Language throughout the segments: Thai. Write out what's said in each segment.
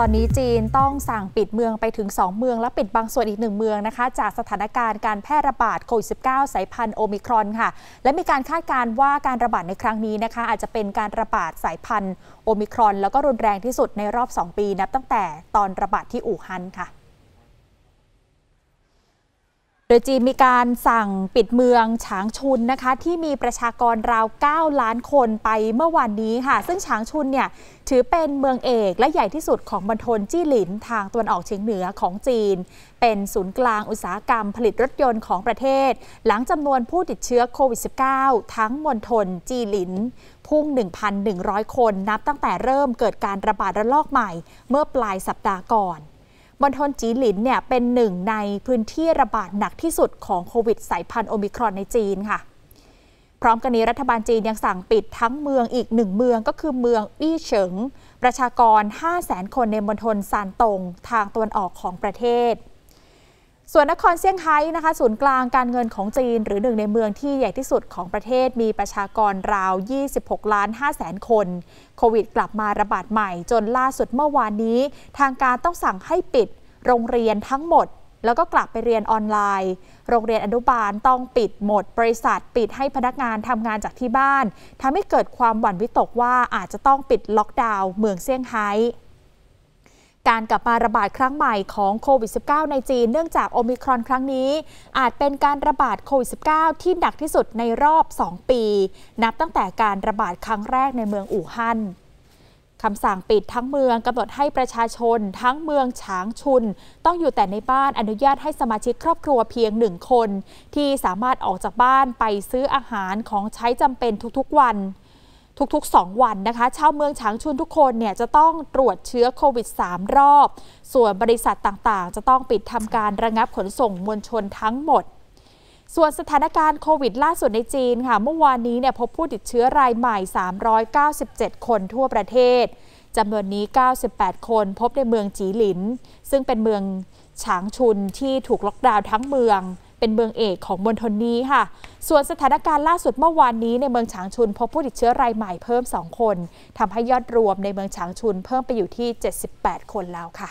ตอนนี้จีนต้องสั่งปิดเมืองไปถึง 2 เมือง และปิดบางส่วนอีกหนึ่งเมืองนะคะจากสถานการณ์การแพร่ระบาดโควิด -19 สายพันธุ์โอมิครอนค่ะ และมีการคาดการณ์ว่าการระบาดในครั้งนี้นะคะ อาจจะเป็นการระบาดสายพันธุ์ โอมิครอน แล้วก็รุนแรงที่สุดในรอบ 2 ปีนับตั้งแต่ตอนระบาดที่อู่ฮั่นค่ะยจีนมีการสั่งปิดเมืองฉางชุนนะคะที่มีประชากรราว 9 ล้านคนไปเมื่อวานนี้ค่ะซึ่งฉางชุนเนี่ยถือเป็นเมืองเอกและใหญ่ที่สุดของมณฑลจี้หลิน ทางตะวันออกเฉียงเหนือของจีน เป็นศูนย์กลางอุตสาหกรรมผลิตรถยนต์ของประเทศหลังจำนวนผู้ติดเชื้อโควิด -19 ทั้งมณฑลจีหลิน พุ่ง 1,100 คนนับตั้งแต่เริ่มเกิดการระบาดระลอกใหม่ เมื่อปลายสัปดาห์ก่อนมณฑลจีหลินเนี่ยเป็นหนึ่งในพื้นที่ระบาดหนักที่สุดของโควิดสายพันธุ์โอมิครอนในจีนค่ะ พร้อมกันนี้รัฐบาลจีนยังสั่งปิดทั้งเมืองอีกหนึ่งเมืองก็คือเมืองอี้เฉิง ประชากร5 0 0 0 0 0คนในมณฑลซานตงทางตะวันออกของประเทศส่วนนครเซี่ยงไฮ้นะคะ ศูนย์กลางการเงินของจีน หรือหนึ่งในเมืองที่ใหญ่ที่สุดของประเทศมีประชากรราว 26 ล้าน5แสนคน โควิดกลับมาระบาดใหม่ จนล่าสุดเมื่อวานนี้ ทางการต้องสั่งให้ปิดโรงเรียนทั้งหมด แล้วก็กลับไปเรียนออนไลน์ โรงเรียนอนุบาลต้องปิดหมดบริษัทปิดให้พนักงานทำงานจากที่บ้านทำให้เกิดความหวั่นวิตกว่าอาจจะต้องปิดล็อกดาวน์เมืองเซี่ยงไฮ้การกลับมาระบาดครั้งใหม่ของโควิด -19 ในจีน เนื่องจากโอมิครอนครั้งนี้ อาจเป็นการระบาดโควิด -19 ที่หนักที่สุดในรอบ 2 ปี นับตั้งแต่การระบาดครั้งแรกในเมืองอู่ฮั่นคำสั่งปิดทั้งเมืองกำหนดให้ประชาชน ทั้งเมืองฉางชุน ต้องอยู่แต่ในบ้านอนุญาตให้สมาชิกครอบครัวเพียงหนึ่งคน ที่สามารถออกจากบ้านไปซื้ออาหารของใช้จำเป็นทุกๆวันทุก ๆ 2 วันนะคะชาวเมืองฉางชุนทุกคนเนี่ยจะต้องตรวจเชื้อโควิด 3 รอบ ส่วนบริษัทต่างๆ จะต้องปิดทำการระงับขนส่งมวลชนทั้งหมด ส่วนสถานการณ์โควิดล่าสุดในจีนค่ะเมื่อวานนี้เนี่ยพบผู้ติดเชื้อรายใหม่ 397 คนทั่วประเทศจำนวนนี้ 98 คนพบในเมืองจีหลิน ซึ่งเป็นเมืองฉางชุนที่ถูกล็อกดาวน์ทั้งเมืองเป็นเมืองเอกของมณฑลนี้ค่ะ ส่วนสถานการณ์ล่าสุดเมื่อวานนี้ในเมืองฉางชุน พบผู้ติดเชื้อรายใหม่เพิ่ม 2 คนทำให้ยอดรวมในเมืองฉางชุนเพิ่มไปอยู่ที่ 78 คนแล้วค่ะ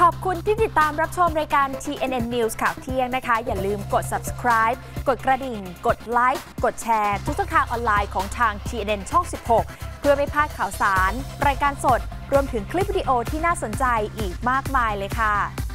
ขอบคุณที่ติดตามรับชมรายการ TNN News ข่าวเที่ยงนะคะ อย่าลืมกด subscribe กดกระดิ่ง กดไลค์ กดแชร์ทุกช่องทางออนไลน์ของทาง TNN ช่อง16 เพื่อไม่พลาดข่าวสารรายการสด รวมถึงคลิปวิดีโอที่น่าสนใจอีกมากมายเลยค่ะ